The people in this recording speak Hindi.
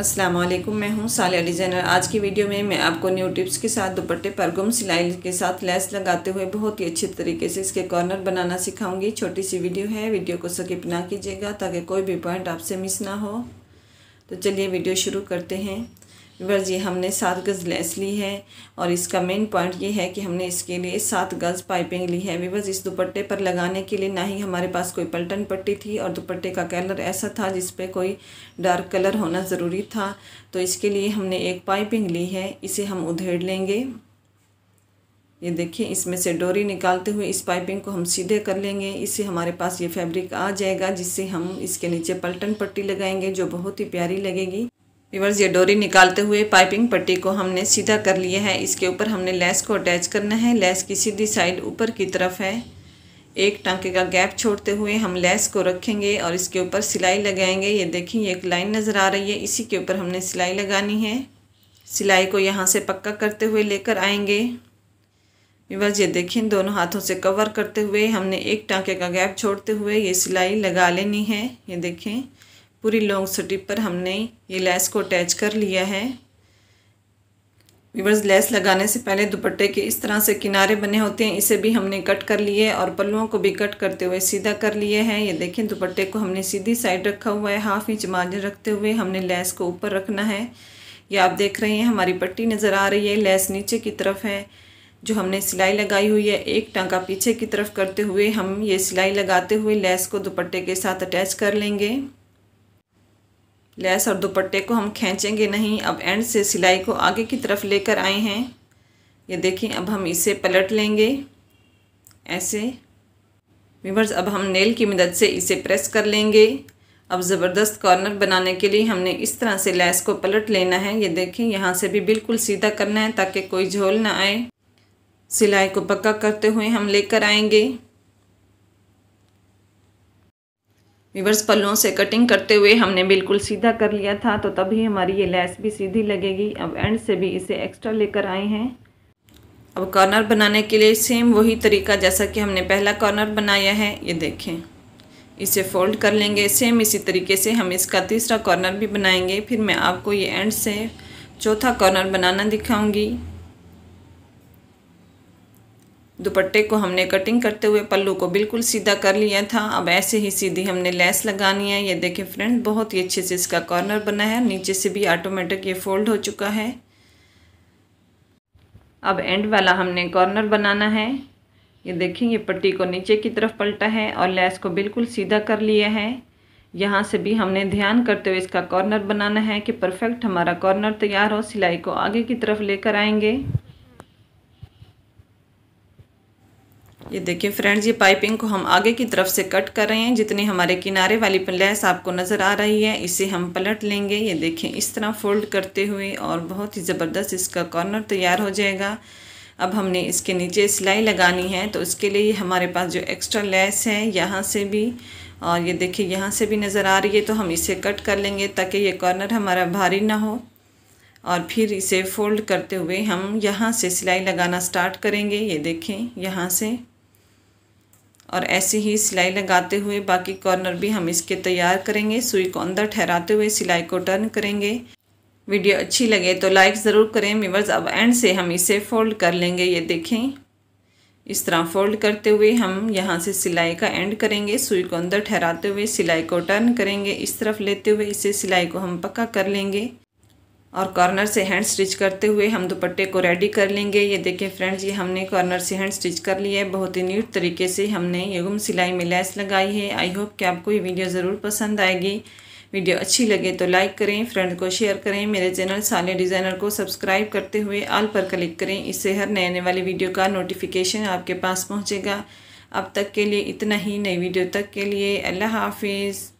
अस्सलाम वालेकुम मैं हूँ सालिया डिज़ाइनर आज की वीडियो में मैं आपको न्यू टिप्स के साथ दुपट्टे पर गुम सिलाई के साथ लेस लगाते हुए बहुत ही अच्छे तरीके से इसके कॉर्नर बनाना सिखाऊंगी छोटी सी वीडियो है वीडियो को स्किप ना कीजिएगा ताकि कोई भी पॉइंट आपसे मिस ना हो तो चलिए वीडियो शुरू करते हैं बस ये हमने सात गज़ लेस ली है और इसका मेन पॉइंट ये है कि हमने इसके लिए सात गज़ पाइपिंग ली है विवज इस दुपट्टे पर लगाने के लिए ना ही हमारे पास कोई पलटन पट्टी थी और दुपट्टे का कलर ऐसा था जिस पे कोई डार्क कलर होना ज़रूरी था तो इसके लिए हमने एक पाइपिंग ली है इसे हम उधेड़ लेंगे ये देखिए इसमें से डोरी निकालते हुए इस पाइपिंग को हम सीधे कर लेंगे इससे हमारे पास ये फैब्रिक आ जाएगा जिससे हम इसके नीचे पलटन पट्टी लगाएंगे जो बहुत ही प्यारी लगेगी विवर्स ये डोरी निकालते हुए पाइपिंग पट्टी को हमने सीधा कर लिया है इसके ऊपर हमने लेस को अटैच करना है लेस की सीधी साइड ऊपर की तरफ है एक टांके का गैप छोड़ते हुए हम लेस को रखेंगे और इसके ऊपर सिलाई लगाएंगे ये देखिए एक लाइन नज़र आ रही है इसी के ऊपर हमने सिलाई लगानी है सिलाई को यहाँ से पक्का करते हुए लेकर आएंगे बस ये देखिए दोनों हाथों से कवर करते हुए हमने एक टांके का गैप छोड़ते हुए ये सिलाई लगा लेनी है ये देखें पूरी लॉन्ग स्ट्रिप पर हमने ये लेस को अटैच कर लिया है विवर्स लेस लगाने से पहले दुपट्टे के इस तरह से किनारे बने होते हैं इसे भी हमने कट कर लिए और पल्लुओं को भी कट करते हुए सीधा कर लिए हैं ये देखें दुपट्टे को हमने सीधी साइड रखा हुआ है हाफ इंच मार्जिन रखते हुए हमने लेस को ऊपर रखना है ये आप देख रहे हैं हमारी पट्टी नज़र आ रही है लेस नीचे की तरफ है जो हमने सिलाई लगाई हुई है एक टाँका पीछे की तरफ करते हुए हम ये सिलाई लगाते हुए लेस को दुपट्टे के साथ अटैच कर लेंगे लेस और दुपट्टे को हम खींचेंगे नहीं अब एंड से सिलाई को आगे की तरफ लेकर आए हैं ये देखिए अब हम इसे पलट लेंगे ऐसे विवर्स अब हम नेल की मदद से इसे प्रेस कर लेंगे अब ज़बरदस्त कॉर्नर बनाने के लिए हमने इस तरह से लैस को पलट लेना है ये देखें यहाँ से भी बिल्कुल सीधा करना है ताकि कोई झोल ना आए सिलाई को पक्का करते हुए हम लेकर आएंगे विवर्स पल्लों से कटिंग करते हुए हमने बिल्कुल सीधा कर लिया था तो तभी हमारी ये लेस भी सीधी लगेगी अब एंड से भी इसे एक्स्ट्रा लेकर आए हैं अब कॉर्नर बनाने के लिए सेम वही तरीका जैसा कि हमने पहला कॉर्नर बनाया है ये देखें इसे फोल्ड कर लेंगे सेम इसी तरीके से हम इसका तीसरा कॉर्नर भी बनाएंगे फिर मैं आपको ये एंड से चौथा कॉर्नर बनाना दिखाऊंगी दुपट्टे को हमने कटिंग करते हुए पल्लू को बिल्कुल सीधा कर लिया था अब ऐसे ही सीधी हमने लेस लगानी है ये देखें फ्रेंड बहुत ही अच्छे से इसका कॉर्नर बना है नीचे से भी ऑटोमेटिक ये फोल्ड हो चुका है अब एंड वाला हमने कॉर्नर बनाना है ये देखें ये पट्टी को नीचे की तरफ पलटा है और लेस को बिल्कुल सीधा कर लिया है यहाँ से भी हमने ध्यान करते हुए इसका कॉर्नर बनाना है कि परफेक्ट हमारा कॉर्नर तैयार हो सिलाई को आगे की तरफ लेकर आएंगे ये देखिए फ्रेंड्स ये पाइपिंग को हम आगे की तरफ से कट कर रहे हैं जितनी हमारे किनारे वाली लैस आपको नज़र आ रही है इसे हम पलट लेंगे ये देखें इस तरह फोल्ड करते हुए और बहुत ही ज़बरदस्त इसका कॉर्नर तैयार हो जाएगा अब हमने इसके नीचे सिलाई लगानी है तो उसके लिए हमारे पास जो एक्स्ट्रा लेस है यहाँ से भी और ये देखिए यहाँ से भी नज़र आ रही है तो हम इसे कट कर लेंगे ताकि ये कॉर्नर हमारा भारी ना हो और फिर इसे फोल्ड करते हुए हम यहाँ से सिलाई लगाना स्टार्ट करेंगे ये देखें यहाँ से और ऐसे ही सिलाई लगाते हुए बाकी कॉर्नर भी हम इसके तैयार करेंगे सुई को अंदर ठहराते हुए सिलाई को टर्न करेंगे वीडियो अच्छी लगे तो लाइक ज़रूर करें मीवर्स अब एंड से हम इसे फोल्ड कर लेंगे ये देखें इस तरह फोल्ड करते हुए हम यहाँ से सिलाई का एंड करेंगे सुई को अंदर ठहराते हुए सिलाई को टर्न करेंगे इस तरफ लेते हुए इसे सिलाई को हम पक्का कर लेंगे और कॉर्नर से हैंड स्टिच करते हुए हम दुपट्टे को रेडी कर लेंगे ये देखिए फ्रेंड्स ये हमने कॉर्नर से हैंड स्टिच कर लिया है बहुत ही न्यूट तरीके से हमने ये गुम सिलाई में लैस लगाई है आई होप कि आपको ये वीडियो ज़रूर पसंद आएगी वीडियो अच्छी लगे तो लाइक करें फ्रेंड को शेयर करें मेरे चैनल साले डिज़ाइनर को सब्सक्राइब करते हुए आल पर क्लिक करें इससे हर नए आने वाली वीडियो का नोटिफिकेशन आपके पास पहुँचेगा अब तक के लिए इतना ही नई वीडियो तक के लिए अल्लाह हाफिज़